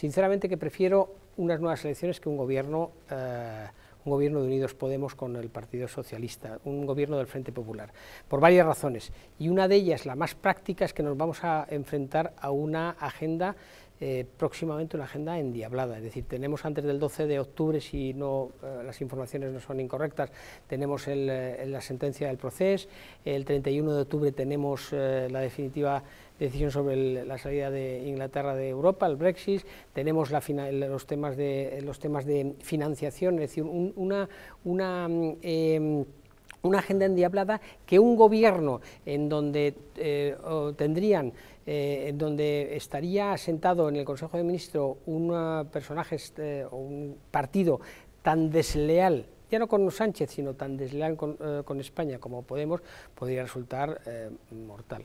Sinceramente que prefiero unas nuevas elecciones que un gobierno, eh, un gobierno de Unidos Podemos con el Partido Socialista, un gobierno del Frente Popular, por varias razones. Y una de ellas, la más práctica, es que nos vamos a enfrentar a una agenda eh, próximamente una agenda endiablada, es decir, tenemos antes del 12 de octubre, si no eh, las informaciones no son incorrectas, tenemos eh, la sentencia del proceso, el 31 de octubre tenemos la definitiva decisión sobre la salida de Inglaterra de Europa, el Brexit, tenemos los, temas de, los temas de financiación, es decir, una... una mm, em, una agenda endiablada que un gobierno en donde eh, tendrían eh, en donde estaría sentado en el Consejo de Ministros un personaje este, o un partido tan desleal ya no con Sánchez, sino tan desleal con, eh, España como Podemos, podría resultar mortal.